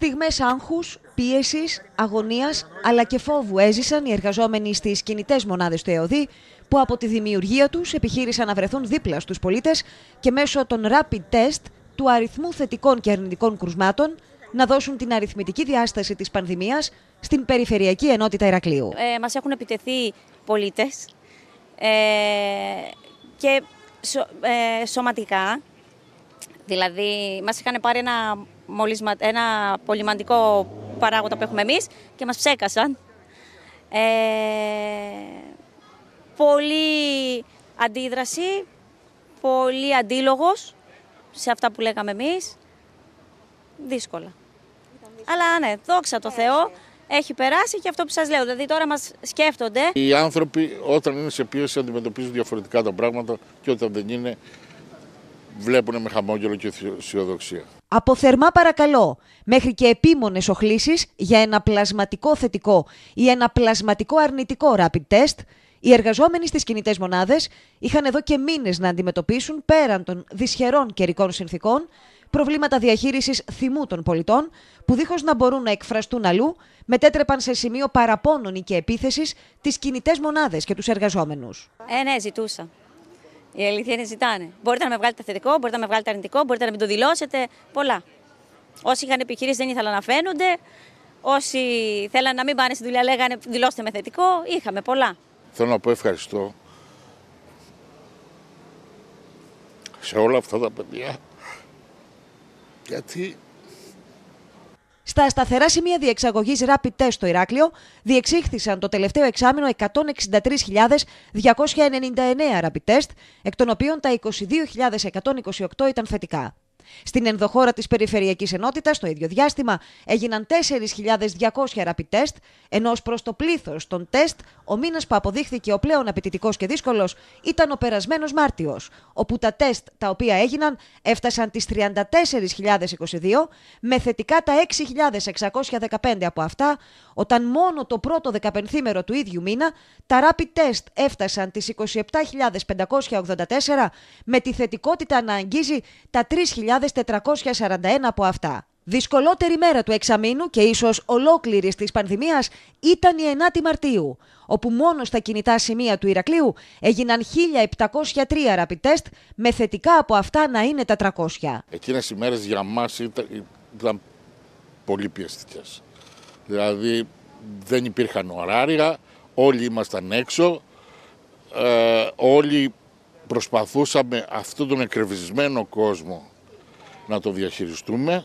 Στιγμές άγχους, πίεσης, αγωνίας αλλά και φόβου έζησαν οι εργαζόμενοι στις κινητές μονάδες του ΕΟΔΗ που από τη δημιουργία τους επιχείρησαν να βρεθούν δίπλα στους πολίτες και μέσω των rapid test του αριθμού θετικών και αρνητικών κρουσμάτων να δώσουν την αριθμητική διάσταση της πανδημίας στην Περιφερειακή Ενότητα Ηρακλείου. Ε, μας έχουν επιτεθεί πολίτες ε, και ε, σωματικά, δηλαδή μας είχαν πάρει ένα μολυσμα... ένα πολυμαντικό παράγοντα που έχουμε εμείς και μας ψέκασαν. Ε, πολύ αντίδραση, πολύ αντίλογος σε αυτά που λέγαμε εμείς. Δύσκολα. Αλλά ναι, δόξα το Θεό, έχει περάσει και αυτό που σας λέω. Δηλαδή τώρα μας σκέφτονται. Οι άνθρωποι όταν είναι σε πίεση αντιμετωπίζουν διαφορετικά τα πράγματα και όταν δεν είναι βλέπουν με χαμόγελο και αισιοδοξία. Από θερμά παρακαλώ, μέχρι και επίμονες οχλήσεις για ένα πλασματικό θετικό ή ένα πλασματικό αρνητικό rapid test, οι εργαζόμενοι στις κινητές μονάδες είχαν εδώ και μήνες να αντιμετωπίσουν πέραν των δυσχερών καιρικών συνθήκων προβλήματα διαχείρισης θυμού των πολιτών που δίχως να μπορούν να εκφραστούν αλλού μετέτρεπαν σε σημείο παραπώνων και επίθεσης τις κινητές μονάδες και τους εργαζόμενους. Ε, ναι, ζητούσα. Η αλήθεια είναι ζητάνε. Μπορείτε να με βγάλετε θετικό, μπορείτε να με βγάλετε αρνητικό, μπορείτε να μην το δηλώσετε. Πολλά. Όσοι είχαν επιχειρήσει δεν ήθελαν να φαίνονται. Όσοι θέλαν να μην πάνε στη δουλειά λέγανε δηλώστε με θετικό. Είχαμε πολλά. Θέλω να πω ευχαριστώ σε όλα αυτά τα παιδιά. Γιατί στα σταθερά σημεία διεξαγωγής rapid test στο Ηράκλειο διεξήχθησαν το τελευταίο εξάμεινο 163.299 rapid test, εκ των οποίων τα 22.128 ήταν θετικά. Στην ενδοχώρα της Περιφερειακής Ενότητας, το ίδιο διάστημα, έγιναν 4.200 rapid test, ενώ προς το πλήθος των τεστ, ο μήνας που αποδείχθηκε ο πλέον απαιτητικός και δύσκολος ήταν ο περασμένος Μάρτιος, όπου τα τεστ τα οποία έγιναν έφτασαν τις 34.022, με θετικά τα 6.615 από αυτά, όταν μόνο το πρώτο δεκαπενθήμερο του ίδιου μήνα τα rapid test έφτασαν τις 27.584 με τη θετικότητα να αγγίζει τα 3.000 2.441 από αυτά. Δυσκολότερη μέρα του εξαμήνου και ίσως ολόκληρης της πανδημίας ήταν η 9η Μαρτίου, όπου μόνο στα κινητά σημεία του Ηρακλείου έγιναν 1.703 rapid test, με θετικά από αυτά να είναι τα 300. εκεινε οι μερε για μας ήταν, ήταν πολύ πιεστικές. Δηλαδή δεν υπήρχαν ωράρια, όλοι ήμασταν έξω, ε, όλοι προσπαθούσαμε αυτόν τον εκρεβισμένο κόσμο να το διαχειριστούμε.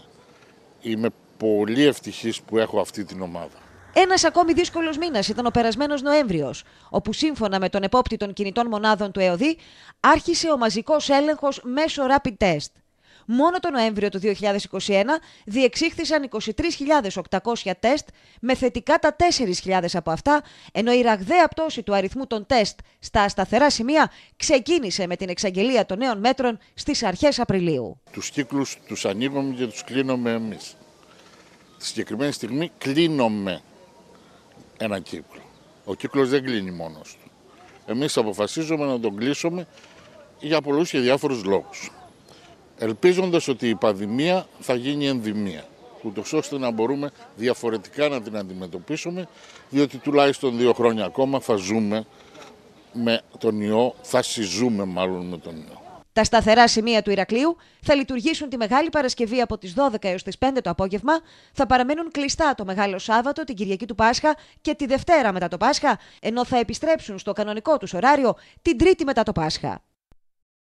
Είμαι πολύ ευτυχής που έχω αυτή την ομάδα. Ένας ακόμη δύσκολος μήνας ήταν ο περασμένος Νοέμβριος, όπου σύμφωνα με τον επόπτη των κινητών μονάδων του ΕΟΔΗ άρχισε ο μαζικός έλεγχος μέσω rapid test μόνο το Νοέμβριο του 2021 διεξήχθησαν 23.800 τεστ με θετικά τα 4.000 από αυτά, ενώ η ραγδαία πτώση του αριθμού των τεστ στα σταθερά σημεία ξεκίνησε με την εξαγγελία των νέων μέτρων στις αρχές Απριλίου. Τους κύκλους τους ανοίγουμε και τους κλείνουμε εμείς. Τη συγκεκριμένη στιγμή κλείνουμε ένα κύκλο. Ο κύκλος δεν κλείνει μόνος του. Εμείς αποφασίζουμε να τον κλείσουμε για πολλούς και διάφορους λόγους ελπίζοντας ότι η πανδημία θα γίνει ενδημία, ούτως ώστε να μπορούμε διαφορετικά να την αντιμετωπίσουμε, διότι τουλάχιστον δύο χρόνια ακόμα θα ζούμε με τον ιό, θα συζούμε μάλλον με τον ιό. Τα σταθερά σημεία του Ηρακλείου θα λειτουργήσουν τη Μεγάλη Παρασκευή από τις 12 έως τις 5 το απόγευμα, θα παραμένουν κλειστά το Μεγάλο Σάββατο, την Κυριακή του Πάσχα και τη Δευτέρα μετά το Πάσχα, ενώ θα επιστρέψουν στο κανονικό τους ωράριο την Τρίτη μετά το Πάσχα.